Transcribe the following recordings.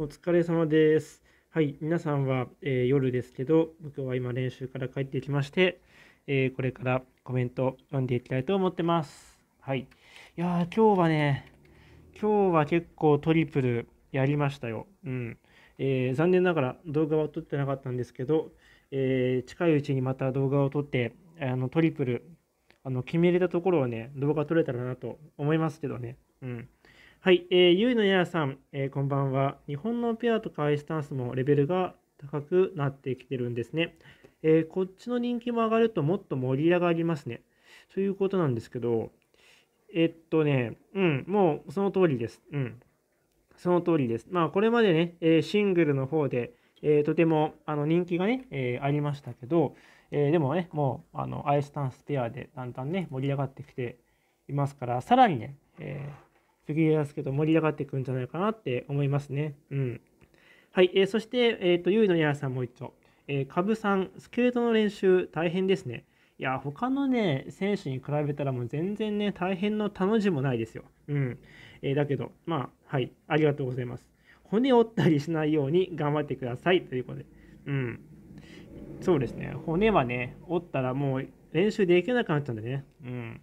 お疲れ様です。はい、皆さんは、えー、夜ですけど、僕は今練習から帰ってきまして、えー、これからコメント読んでいきたいと思ってます。はい。いやー、今日はね、今日は結構トリプルやりましたよ。うん。えー、残念ながら動画は撮ってなかったんですけど、えー、近いうちにまた動画を撮って、あのトリプル、あの決めれたところはね、動画撮れたらなと思いますけどね。うん。はい、えー、ゆいのややさん、えー、こんばんは。日本のペアとかアイスタンスもレベルが高くなってきてるんですね。えー、こっちの人気も上がるともっと盛り上がりますね。ということなんですけど、えっとね、うん、もうその通りです。うん。その通りです。まあ、これまでね、えー、シングルの方で、えー、とてもあの人気がね、えー、ありましたけど、えでもね、もうあのアイスタンスペアでだんだんね、盛り上がってきていますから、さらにね、えーフィギュアスケート盛り上がっていくんじゃないかなって思いますね。うん。はい、えー、そして、えっ、ー、と、ゆいのやらさんもう一丁。えー、ぶさん、スケートの練習大変ですね。いや、他のね、選手に比べたらもう全然ね、大変の楽しもないですよ。うん。えー、だけど、まあ、はい、ありがとうございます。骨折ったりしないように頑張ってくださいということで。うん。そうですね、骨はね、折ったらもう練習できなくなっちゃうんでね。うん。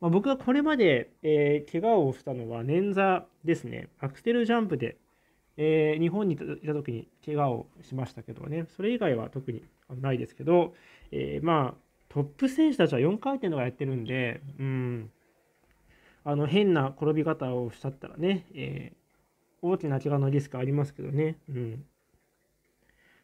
まあ、僕がこれまで、えー、怪我をしたのは捻挫ですね。アクセルジャンプで、えー、日本にいた時に怪我をしましたけどね、それ以外は特にないですけど、えー、まあ、トップ選手たちは4回転とかやってるんで、うん、あの変な転び方をしちゃったらね、えー、大きな怪我のリスクありますけどね。うん、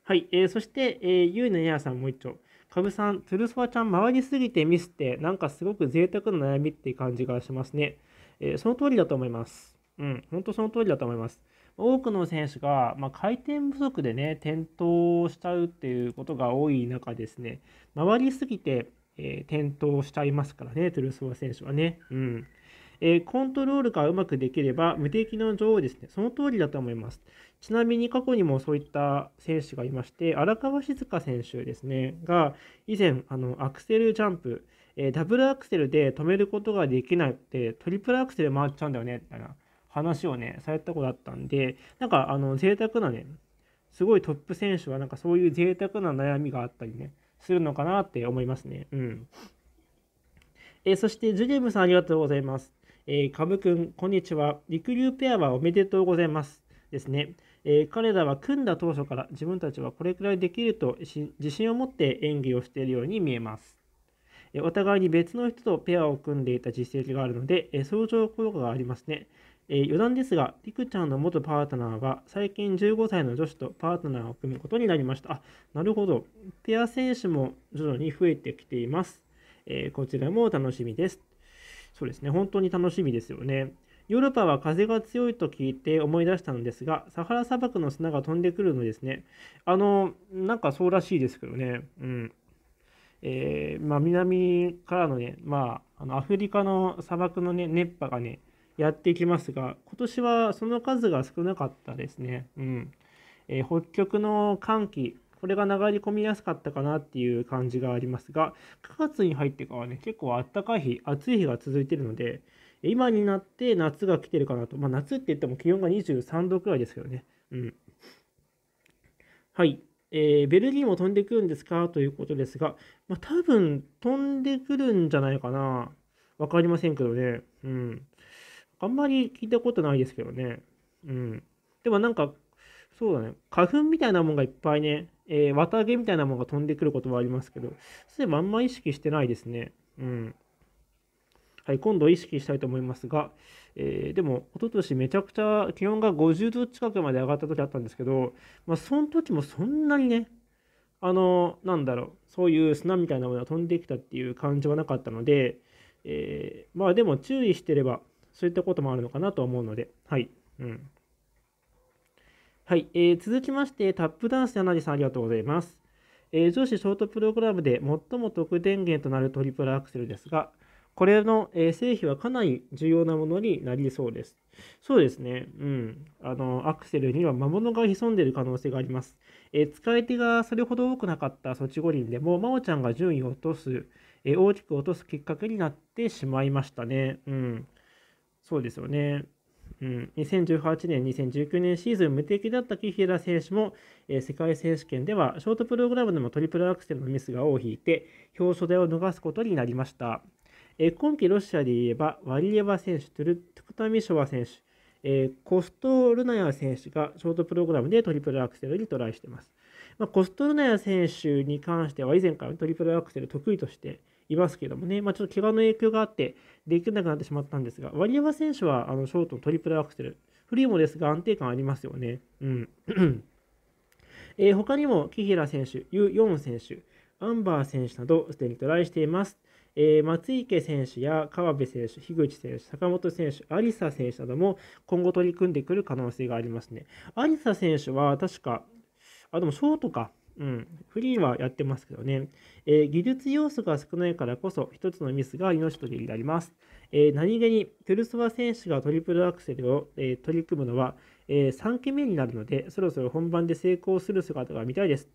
はい、えー、そして、えー、ゆうのやさんもう一丁。かぶさん、ゥルそワちゃん回りすぎてミスって、なんかすごく贅沢な悩みって感じがしますね。えー、その通りだと思います。うん、本当その通りだと思います。多くの選手が、まあ、回転不足でね、転倒しちゃうっていうことが多い中ですね、回りすぎて、えー、転倒しちゃいますからね、トゥルソワ選手はね。うん。えー、コントロールがうまくできれば無敵の女王ですね。その通りだと思います。ちなみに過去にもそういった選手がいまして、荒川静香選手ですね、が以前、あのアクセルジャンプ、えー、ダブルアクセルで止めることができなくて、トリプルアクセル回っちゃうんだよね、みたいな話をね、されたことだったんで、なんか、あの、贅沢なね、すごいトップ選手は、なんかそういう贅沢な悩みがあったりね、するのかなって思いますね。うん。えー、そして、ジュリムさんありがとうございます。えー、株君こんにちは。りくりゅうペアはおめでとうございます。ですね。えー、彼らは組んだ当初から自分たちはこれくらいできると自信を持って演技をしているように見えます。えー、お互いに別の人とペアを組んでいた実績があるので、え相乗効果がありますね。え余談ですが、りくちゃんの元パートナーは最近15歳の女子とパートナーを組むことになりました。あ、なるほど。ペア選手も徐々に増えてきています。えこちらも楽しみです。そうですね、本当に楽しみですよね。ヨーロッパは風が強いと聞いて思い出したのですが、サハラ砂漠の砂が飛んでくるのですね。あの、なんかそうらしいですけどね。うん。えー、まあ、南からのね、まあ、あのアフリカの砂漠のね、熱波がね、やってきますが、今年はその数が少なかったですね。うん。えー、北極の寒気これが流れ込みやすかったかなっていう感じがありますが、9月に入ってからね、結構暖かい日、暑い日が続いてるので、今になって夏が来てるかなと。まあ、夏って言っても気温が23度くらいですけどね。うん。はい。えー、ベルギーも飛んでくるんですかということですが、まあ、多分飛んでくるんじゃないかな。わかりませんけどね。うん。あんまり聞いたことないですけどね。うん。でもなんか、そうだね。花粉みたいなもんがいっぱいね、えー、綿毛みたいなものが飛んでくることはありますけど、そういえばあんま意識してないですね。うん。はい、今度意識したいと思いますが、えー、でも、一昨年めちゃくちゃ気温が50度近くまで上がった時あったんですけど、まあ、その時もそんなにね、あの、なんだろう、そういう砂みたいなものが飛んできたっていう感じはなかったので、えー、まあでも注意してれば、そういったこともあるのかなと思うので、はい。うん。はい、えー、続きまして、タップダンス柳さんありがとうございます。えー、女子ショートプログラムで最も得点源となるトリプルアクセルですが、これの、えー、成否はかなり重要なものになりそうです。そうですね。うん。あの、アクセルには魔物が潜んでいる可能性があります。えー、使い手がそれほど多くなかったソチ五輪でも、真央ちゃんが順位を落とす、えー、大きく落とすきっかけになってしまいましたね。うん。そうですよね。うん、2018年、2019年シーズン無敵だった紀平選手も、えー、世界選手権ではショートプログラムでもトリプルアクセルのミスが多引いて表彰台を逃すことになりました。えー、今季ロシアで言えばワリエワ選手、トゥルトゥクタミショワ選手、えー、コストルナヤ選手がショートプログラムでトリプルアクセルにトライしています。まあ、コストルナヤ選手に関しては以前からトリプルアクセル得意として、いますけどもね、まあ、ちょっと怪我の影響があって、できなくなってしまったんですが、ワリエワ選手はあのショートのトリプルアクセル、フリーもですが安定感ありますよね。うんえー、他にも、紀平選手、ユ・ヨン選手、アンバー選手など、すでにトライしています。えー、松池選手や川辺選手、樋口選手、坂本選手、有沙選手なども今後取り組んでくる可能性がありますね。有沙選手は確か、あ、でもショートか。うん、フリーはやってますけどね、えー、技術要素が少ないからこそ、一つのミスが命取りになります。えー、何気に、トゥルソワ選手がトリプルアクセルを、えー、取り組むのは、え3期目になるので、そろそろ本番で成功する姿が見たいです。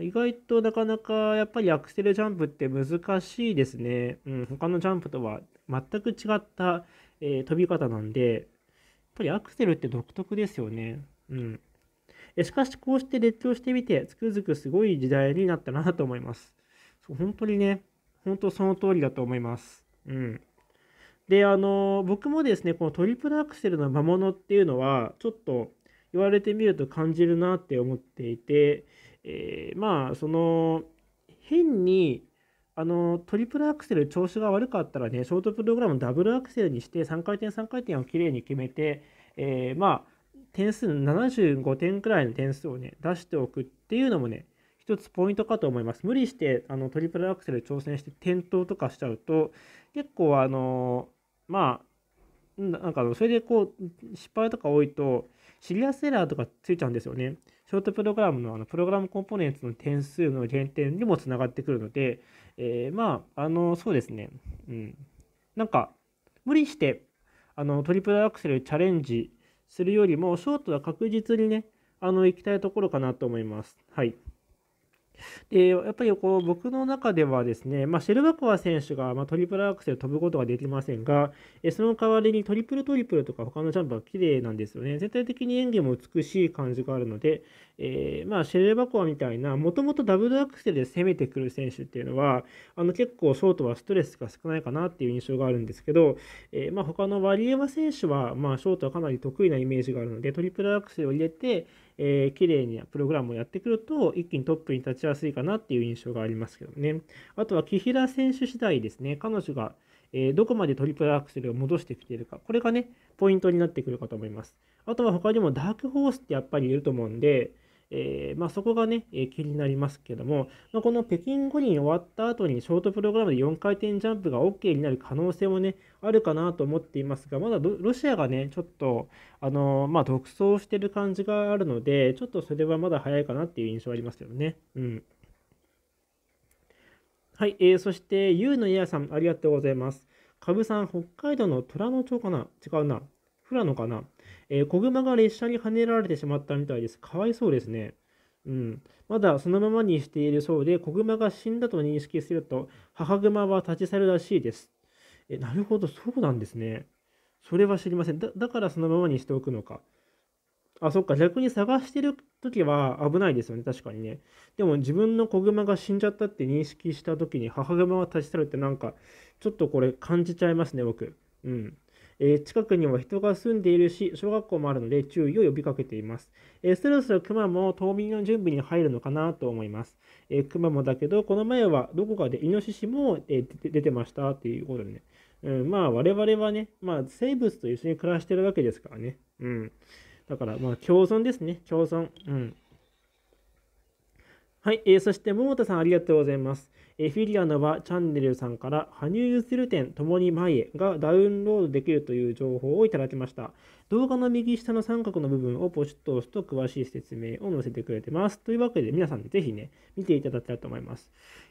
意外となかなかやっぱりアクセルジャンプって難しいですね。うん、他のジャンプとは全く違った、え飛び方なんで、やっぱりアクセルって独特ですよね。うん。しかしこうして列挙してみてつくづくすごい時代になったなと思います本当にね本当その通りだと思いますうんであの僕もですねこのトリプルアクセルの魔物っていうのはちょっと言われてみると感じるなって思っていて、えー、まあその変にあのトリプルアクセル調子が悪かったらねショートプログラムダブルアクセルにして3回転3回転をきれいに決めて、えー、まあ点数75点くらいの点数をね、出しておくっていうのもね、一つポイントかと思います。無理してあのトリプルアクセル挑戦して転倒とかしちゃうと、結構あの、まあ、なんかそれでこう、失敗とか多いと、シリアスエラーとかついちゃうんですよね。ショートプログラムのあのプログラムコンポーネンツの点数の減点にもつながってくるので、えー、まあ、あの、そうですね。うん。なんか、無理して、あの、トリプルアクセルチャレンジするよりも、ショートは確実にね、あの、行きたいところかなと思います。はい。で、やっぱりこう僕の中ではですね、まあ、シェルバコワ選手がまトリプルアクセル飛ぶことができませんが、えその代わりにトリプルトリプルとか他のジャンプは綺麗なんですよね。全体的に演技も美しい感じがあるので、えー、まあ、シェルバコワみたいな、もともとダブルアクセルで攻めてくる選手っていうのは、あの結構ショートはストレスが少ないかなっていう印象があるんですけど、えー、まあ、他のワリエワ選手は、まあ、ショートはかなり得意なイメージがあるので、トリプルアクセルを入れて、えー、綺麗にプログラムをやってくると、一気にトップに立ちやすいかなっていう印象がありますけどね。あとは、木平選手次第ですね。彼女が、えー、どこまでトリプルアクセルを戻してきているか、これがね、ポイントになってくるかと思います。あとは他にもダークホースってやっぱりいると思うんで、えー、まあ、そこがね、えー、気になりますけども、まあ、この北京五輪終わった後にショートプログラムで4回転ジャンプが OK になる可能性もね、あるかなと思っていますが、まだロシアがね、ちょっと、あのー、まあ、独走してる感じがあるので、ちょっとそれはまだ早いかなっていう印象ありますよね。うん。はい、えー、そして、ゆうのやさん、ありがとうございます。かぶさん、北海道の虎の町かな違うな。富良野かなえー、子熊が列車にはねられてしまったみたいです。かわいそうですね。うん、まだそのままにしているそうで、子熊が死んだと認識すると、母熊は立ち去るらしいです。え、なるほど、そうなんですね。それは知りません。だだからそのままにしておくのか。あ、そっか、逆に探してる時は危ないですよね、確かにね。でも自分の子熊が死んじゃったって認識した時に母熊は立ち去るってなんか、ちょっとこれ感じちゃいますね、僕。うん。えー、近くには人が住んでいるし、小学校もあるので注意を呼びかけています。えー、そろレスも冬眠の準備に入るのかなと思います。えー、もだけど、この前はどこかでイノシシも、えー、出てましたっていうことでね。うん、まあ我々はね、まあ生物と一緒に暮らしてるわけですからね。うん。だからまあ共存ですね、共存。うん。はい、えー、そして桃田さんありがとうございます。えー、フィリアの場チャンネルさんから、羽生結弦展ともに前へがダウンロードできるという情報をいただきました。動画の右下の三角の部分をポチッと押すと詳しい説明を載せてくれてます。というわけで皆さんぜひね、見ていただきたいと思います。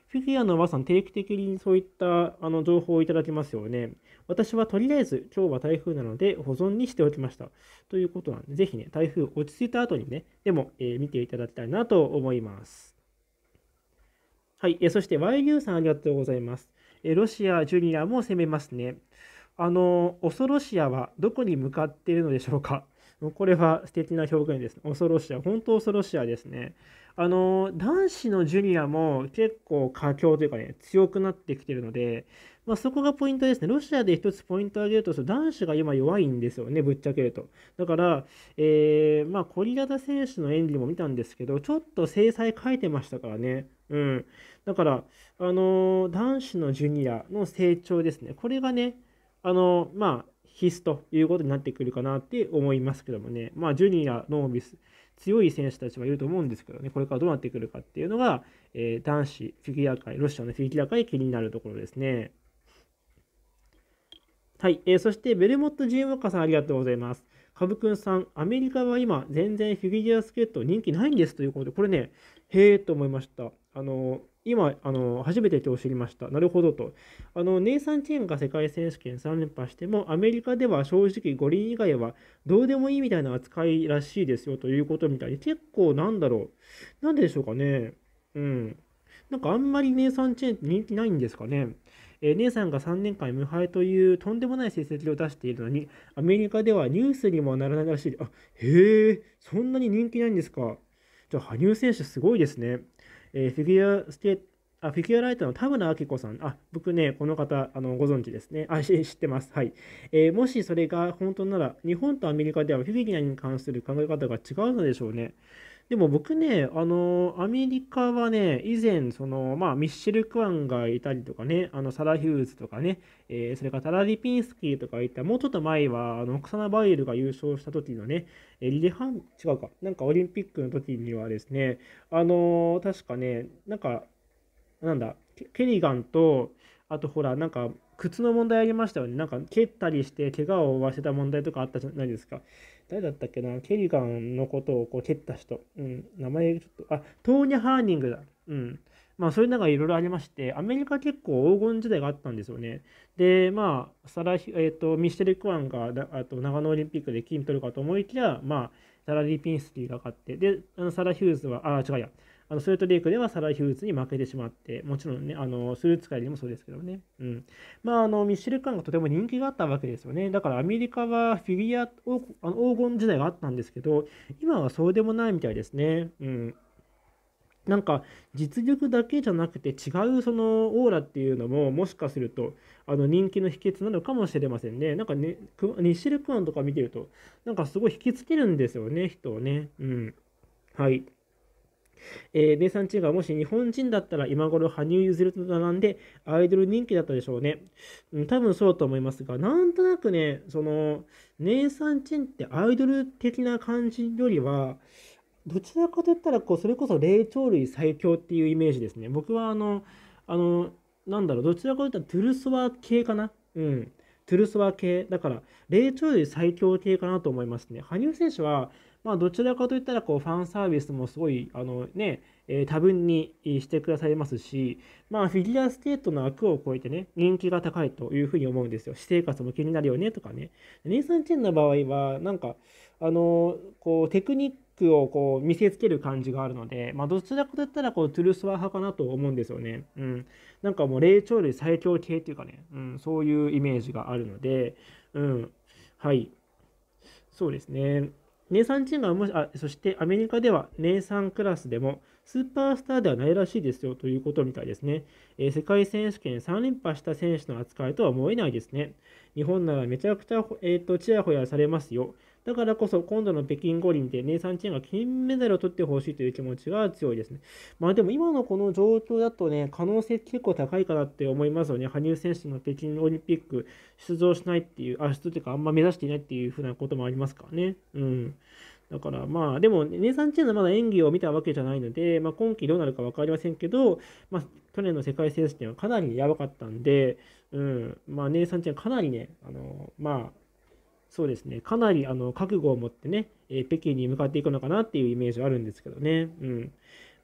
フィギュアの和さん、定期的にそういったあの情報をいただきますよね。私はとりあえず今日は台風なので保存にしておきました。ということなんで、ぜひね、台風落ち着いた後にね、でも、えー、見ていただきたいなと思います。はい、えそして YU さんありがとうございます。えロシア、ジュニアも攻めますね。あの、恐ろしやはどこに向かっているのでしょうかこれは素敵な表現です。恐ろしア、本当恐ろしやですね。あの、男子のジュニアも結構佳境というかね、強くなってきてるので、まあ、そこがポイントですね。ロシアで一つポイントを挙げると、男子が今弱いんですよね、ぶっちゃけると。だから、えー、まあ、コリアダ選手の演技も見たんですけど、ちょっと制裁書いてましたからね。うん。だから、あのー、男子のジュニアの成長ですね。これがね、あのー、まあ、必須ということになってくるかなって思いますけどもね。まあ、ジュニア、ノービス、強い選手たちはいると思うんですけどね、これからどうなってくるかっていうのが、えー、男子フィギュア界、ロシアのフィギュア界気になるところですね。はい、えー、そしてベルモット・ジームカさんありがとうございます。カブくんさん、アメリカは今全然フィギュアスケート人気ないんですということで、これね、へえと思いました。あの今あの初めて手を知りました。なるほどと。あのネイサン・チェンが世界選手権3連覇してもアメリカでは正直五輪以外はどうでもいいみたいな扱いらしいですよということみたいで結構なんだろう。なんででしょうかね。うん。なんかあんまりネイサン・チェンって人気ないんですかね。えー、姉さんが3年間無敗というとんでもない成績を出しているのに、アメリカではニュースにもならないらしい。あ、へえ、そんなに人気ないんですか。じゃあ、羽生選手すごいですね。えー、フィギュアスケあ、フィギュアライターの田村明子さん。あ、僕ね、この方、あの、ご存知ですね。あ、知ってます。はい。えー、もしそれが本当なら、日本とアメリカではフィギュアに関する考え方が違うのでしょうね。でも僕ね、あの、アメリカはね、以前、その、まあ、ミッシェル・クワンがいたりとかね、あの、サラ・ヒューズとかね、えー、それからタラ・リピンスキーとかいった、もうちょっと前は、あの、オクサナ・バイルが優勝した時のね、えリレハン、違うか、なんかオリンピックの時にはですね、あの、確かね、なんか、なんだ、ケリガンと、あとほら、なんか、靴の問題ありましたよね。なんか、蹴ったりして、怪我を負わせた問題とかあったじゃないですか。誰だったっけな、ケリガンのことをこう蹴った人、うん、名前ちょっと、あ、トーニャ・ハーニングだ。うん。まあ、そういうのがいろいろありまして、アメリカ結構黄金時代があったんですよね。で、まあ、サラヒ、えっ、ー、と、ミステリックワンがあと長野オリンピックで金取るかと思いきや、まあ、サラ・リー・ピンスキーが勝って、で、あのサラ・ヒューズは、あ、違うや、あのスルートレークではサラ・ヒューズに負けてしまって、もちろんね、あのスルーツ界でもそうですけどね、うん。まあ、あのミッシェル・カンがとても人気があったわけですよね。だからアメリカはフィギュアをあの黄金時代があったんですけど、今はそうでもないみたいですね。うんなんか実力だけじゃなくて違うそのオーラっていうのももしかするとあの人気の秘訣なのかもしれませんね。なんかね、ニッシェル・クアンとか見てるとなんかすごい引きつけるんですよね、人をね。うん。はい。えー、ネイサン・チェンがもし日本人だったら今頃羽生結弦と並んでアイドル人気だったでしょうね。うん、多分そうと思いますが、なんとなくね、その、ネイサン・チェンってアイドル的な感じよりは、どちらかといったらこう、それこそ霊長類最強っていうイメージですね。僕はあの、あの、なんだろう、どちらかといったらトゥルソワ系かな。うん。トゥルソワ系。だから、霊長類最強系かなと思いますね。羽生選手は、まあ、どちらかといったらこうファンサービスもすごいあの、ねえー、多分にしてくださいますし、まあ、フィギュアスケートの枠を超えてね人気が高いというふうに思うんですよ私生活も気になるよねとかねネイサン・チェンの場合はなんかあのこうテクニックをこう見せつける感じがあるので、まあ、どちらかといったらこうトゥルスワ派かなと思うんですよね。うん、なんかもう霊長類最強系というかね、うん、そういうイメージがあるので、うん、はい、そうですね。ネイサン・チェンがもしあ、そしてアメリカではネイサンクラスでもスーパースターではないらしいですよということみたいですね。えー、世界選手権3連覇した選手の扱いとは思えないですね。日本ならめちゃくちゃ、えーと、とチヤホヤされますよ。だからこそ今度の北京五輪でネイサン・チェンが金メダルを取ってほしいという気持ちが強いですね。まあでも今のこの状況だとね、可能性結構高いかなって思いますよね。羽生選手の北京オリンピック出場しないっていう、あ、出場というかあんま目指していないっていうふうなこともありますからね。うん。だからまあ、でも、ネイサン・チェンはまだ演技を見たわけじゃないので、まあ、今季どうなるか分かりませんけど、まあ、去年の世界選手権はかなりやばかったんで、うん、まあ、ネイサン・チェンかなりね、あの、まあ、そうですね、かなりあの覚悟を持ってね、えー、北京に向かっていくのかなっていうイメージはあるんですけどね。うん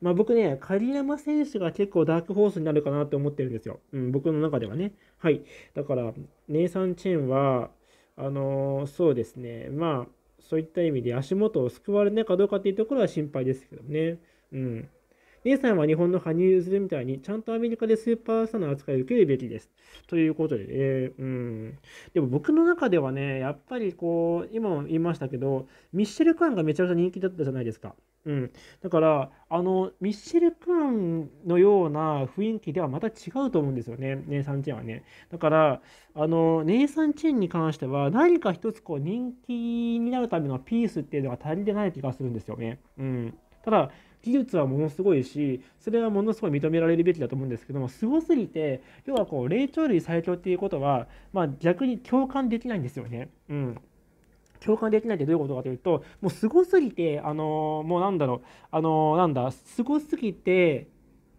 まあ、僕ね、狩山選手が結構ダークホースになるかなって思ってるんですよ。うん、僕の中ではね。はい。だから、ネイサン・チェンは、あのー、そうですね、まあ、そういった意味で足元を救われないかどうかっていうところは心配ですけどね。うん。A さんは日本の羽生結弦みたいに、ちゃんとアメリカでスーパースターの扱いを受けるべきです。ということで、えー、うん。でも僕の中ではね、やっぱりこう、今も言いましたけど、ミッシェル・クアンがめちゃくちゃ人気だったじゃないですか。うん、だからあのミッシェル・クーンのような雰囲気ではまた違うと思うんですよね、ネイサン・チェンはね。だからあのネイサン・チェンに関しては何か一つこう人気になるためのピースっていうのが足りてない気がするんですよね。うん、ただ技術はものすごいしそれはものすごい認められるべきだと思うんですけどもすごすぎて要はこう霊長類最強っていうことは、まあ、逆に共感できないんですよね。うん共感できないってどういうことかというともうすごすぎてあのー、もうなんだろうあのー、なんだすごすぎて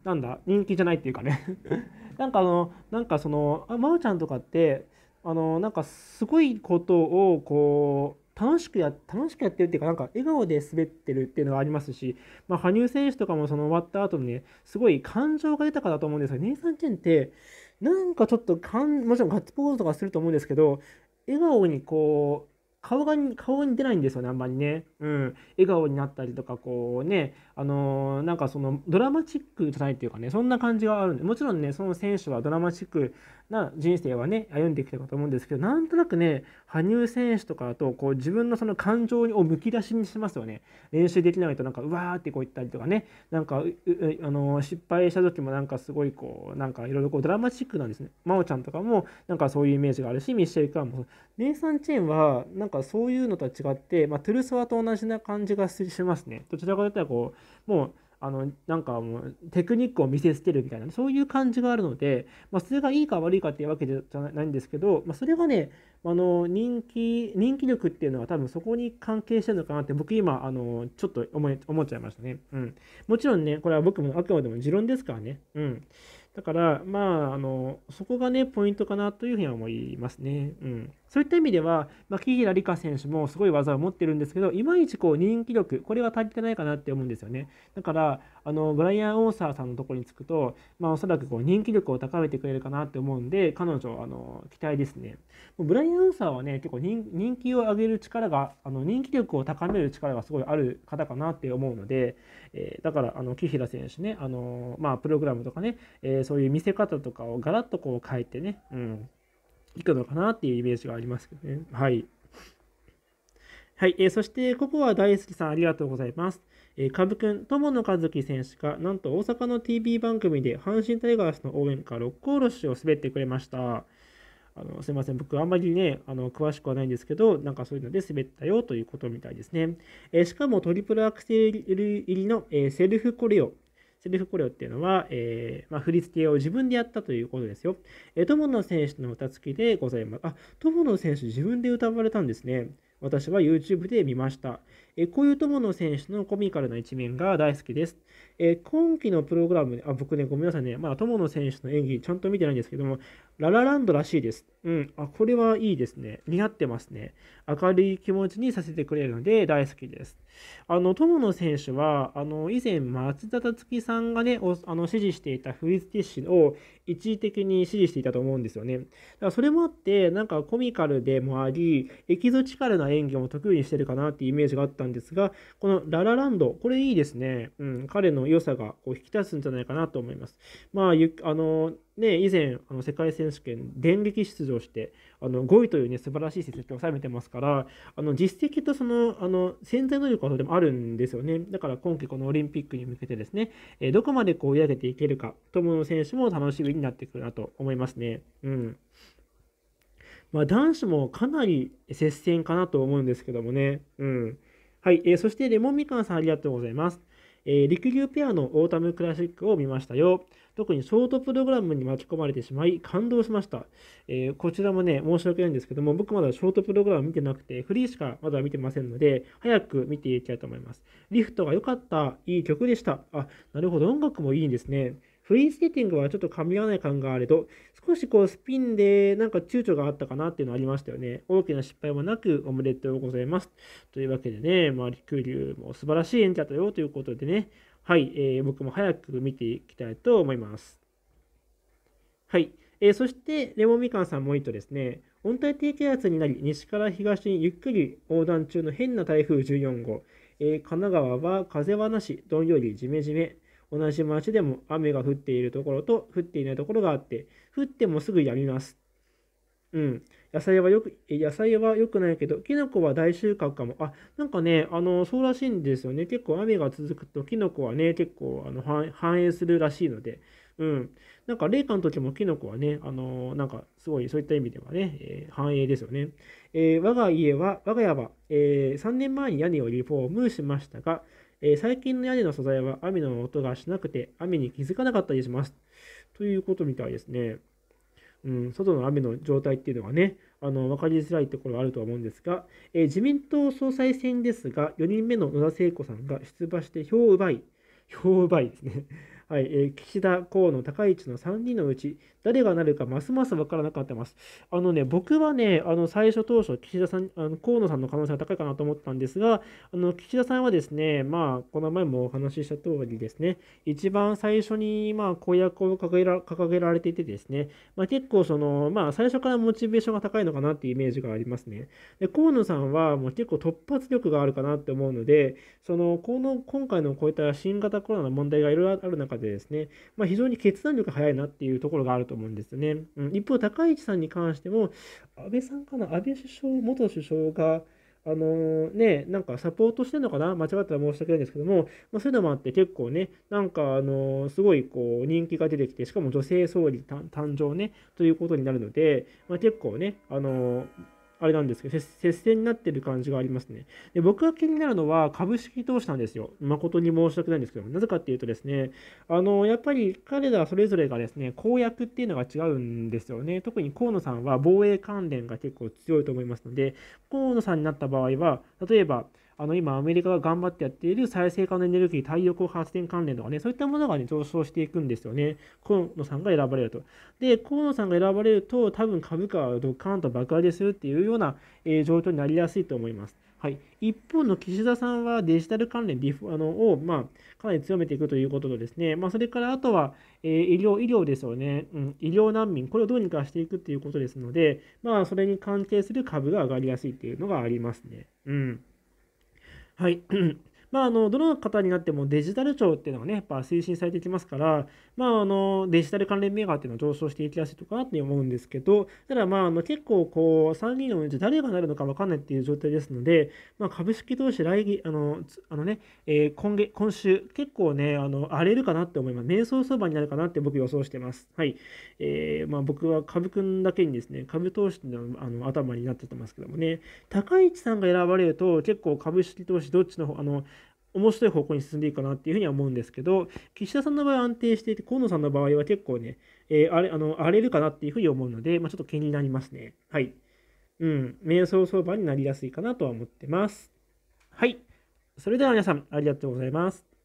なんだ人気じゃないっていうかね なんかあのなんかそのあまおちゃんとかってあのなんかすごいことをこう楽しくや、楽しくやってるっていうか、なんか笑顔で滑ってるっていうのがありますし、まあ、羽生選手とかもその終わった後にね、すごい感情が豊かだと思うんですよ。ネイサン・チェンって、なんかちょっとかん、もちろんガッツポーズとかすると思うんですけど、笑顔にこう、顔が顔に出ないんですよね、あんまりね。うん。笑顔になったりとか、こうね、あのー、なんかそのドラマチックじゃないっていうかね、そんな感じがあるんで、もちろんね、その選手はドラマチックな人生はね歩んできたかと思うんですけどなんとなくね羽生選手とかとこう自分のその感情をむき出しにしますよね練習できないとなんかうわーってこう言ったりとかねなんかあの失敗した時もなんかすごいこうなんかいろいろこうドラマチックなんですね真央ちゃんとかもなんかそういうイメージがあるしミッシェル・カーもネイサン・チェーンはなんかそういうのとは違って、まあ、トゥルソワと同じな感じがしますねどちらかというとこうもうあのなんかもうテクニックを見せつけるみたいなそういう感じがあるので、まあ、それがいいか悪いかっていうわけじゃないんですけど、まあ、それがねあの人気人気力っていうのは多分そこに関係してるのかなって僕今あのちょっと思い思っちゃいましたね、うん、もちろんねこれは僕もあくまでも持論ですからね、うん、だから、まあ、あの、そこがね、ポイントかなというふうには思いますね。うん。そういった意味では、まあ、木平梨花選手もすごい技を持ってるんですけど、いまいちこう、人気力、これは足りてないかなって思うんですよね。だから、あの、ブライアン・オーサーさんのところにつくと、まあ、おそらくこう、人気力を高めてくれるかなって思うんで、彼女、あの、期待ですね。もうブライアン・オーサーはね、結構人気を上げる力が、あの、人気力を高める力がすごいある方かなって思うので、えー、だからあの木平選手ね、あのー、まあ、プログラムとかね、えー、そういう見せ方とかをガラッとこう変えてね、うん、いくのかなっていうイメージがありますけどね。はい。はい、えー、そして、ここは大好きさんありがとうございます。えー、株くん、友野和樹選手が、なんと大阪の TV 番組で阪神タイガースの応援歌、六甲おろしを滑ってくれました。あのすいません、僕あんまりね、あの詳しくはないんですけど、なんかそういうので滑ったよということみたいですね。えー、しかもトリプルアクセル入りの、えー、セルフコレオ。セルフコレオっていうのは、えー、まあ、振り付けを自分でやったということですよ。え友野選手の歌付きでございます。あ、友野選手自分で歌われたんですね。私は YouTube で見ました。えこういう友野選手のコミカルな一面が大好きです。え今季のプログラム、あ、僕ね、ごめんなさいね、まだ友野選手の演技ちゃんと見てないんですけども、ララランドらしいです。うん、あ、これはいいですね。似合ってますね。明るい気持ちにさせてくれるので大好きです。あの、友野選手は、あの、以前、松田達樹さんがね、あの支持していたフリースティッシュを一時的に支持していたと思うんですよね。だからそれもあって、なんかコミカルでもあり、エキゾチカルな演演技も得意にしてるかなっていうイメージがあったんですが、このララランド、これいいですね。うん、彼の良さがこう引き立つんじゃないかなと思います。まあ、あの、ね、以前、あの世界選手権、電撃出場して、あの5位というね、素晴らしい成績を収めてますから、あの実績とそのあの潜在能力はとてもあるんですよね。だから今季、このオリンピックに向けてですね、えどこまでこう追い上げていけるか、友野選手も楽しみになってくるなと思いますね。うんまあ、男子もかなり接戦かなと思うんですけどもね。うん。はい。えー、そして、レモンみかんさんありがとうございます。えー、りくりゅうペアのオータムクラシックを見ましたよ。特にショートプログラムに巻き込まれてしまい、感動しました。えー、こちらもね、申し訳ないんですけども、僕まだショートプログラム見てなくて、フリーしかまだ見てませんので、早く見ていきたいと思います。リフトが良かった、いい曲でした。あ、なるほど、音楽もいいんですね。フリースケーティングはちょっと噛み合わない感があれど、少しこうスピンでなんか躊躇があったかなっていうのありましたよね。大きな失敗もなくおめでとうございます。というわけでね、まあ、ュ流も素晴らしい演者だよということでね、はい、えー、僕も早く見ていきたいと思います。はい、えー、そしてレモンみかんさんもう1とですね、温帯低気圧になり、西から東にゆっくり横断中の変な台風14号、えー、神奈川は風はなし、どんよりじめじめ。同じ町でも雨が降っているところと降っていないところがあって、降ってもすぐやみます。うん。野菜はよく、野菜は良くないけど、キノコは大収穫かも。あ、なんかね、あの、そうらしいんですよね。結構雨が続くと、キノコはね、結構あの反映するらしいので、うん。なんか、霊感の時もキノコはね、あの、なんか、すごい、そういった意味ではね、えー、繁栄ですよね。えー、我が家は、我が家は、えー、3年前に屋根をリフォームしましたが、えー、最近の屋根の素材は雨の音がしなくて、雨に気づかなかったりします。ということみたいですね。うん、外の雨の状態っていうのがね、あの分かりづらいところはあるとは思うんですが、えー、自民党総裁選ですが、4人目の野田聖子さんが出馬して票を奪い、票を奪いですねはい、えー、岸田、河野、高市の3人のうち、誰がなるか、ますます分からなかってます。あのね、僕はね、あの最初当初、岸田さん、あの河野さんの可能性が高いかなと思ったんですが、あの岸田さんはですね、まあ、この前もお話しした通りですね、一番最初に、まあ、公約を掲げら掲げられていてですね、まあ、結構、その、まあ、最初からモチベーションが高いのかなっていうイメージがありますね。で、河野さんは、もう結構突発力があるかなって思うので、その、河野、今回のこういった新型コロナの問題がいろいろある中でですね、まあ、非常に決断力が早いなっていうところがあると思うんですよね。うん、一方、高市さんに関しても、安倍さんかな、安倍首相、元首相が、あのね、なんかサポートしてるのかな間違ったら申し訳ないんですけども、まあ、そういうのもあって結構ね、なんかあのすごいこう人気が出てきて、しかも女性総理誕生ね、ということになるので、まあ、結構ね、あのあれなんですけど、接戦になってる感じがありますね。で、僕が気になるのは株式投資なんですよ。誠に申し訳ないんですけども、なぜかっていうとですね、あの、やっぱり彼らそれぞれがですね、公約っていうのが違うんですよね。特に河野さんは防衛関連が結構強いと思いますので、河野さんになった場合は、例えば、あの今アメリカが頑張ってやっている再生可能エネルギー、太陽光発電関連とかね、そういったものが、ね、上昇していくんですよね。河野さんが選ばれると。で、河野さんが選ばれると、多分株価はドカーンと爆上げするっていうような、えー、状況になりやすいと思います。はい、一方の岸田さんはデジタル関連あのを、まあ、かなり強めていくということとですね、まあ、それからあとは、えー、医療、医療ですよね、うん、医療難民、これをどうにかしていくということですので、まあ、それに関係する株が上がりやすいというのがありますね。うんはい。まあ、あのどの方になってもデジタル庁っていうのがねやっぱ推進されていきますからまあ、あのデジタル関連銘柄っていうのは上昇していきやすいとかなって思うんですけど、ただまあ、あの結構こう、参議院のうち誰がなるのか分かんないっていう状態ですので、まあ、株式投資来、あの、あのね、えー、今月、今週、結構ね、あの、荒れるかなって思います。迷走相場になるかなって僕予想してます。はい。えー、まあ僕は株くんだけにですね、株投資のあの頭になっちゃってますけどもね、高市さんが選ばれると結構株式投資どっちの方、あの、面白い方向に進んでいいかなっていうふうには思うんですけど、岸田さんの場合は安定していて、河野さんの場合は結構ね、えー、あれあの荒れるかなっていうふうに思うので、まあ、ちょっと気になりますね。はい。うん、瞑想相場になりやすいかなとは思ってます。はい。それでは皆さん、ありがとうございます。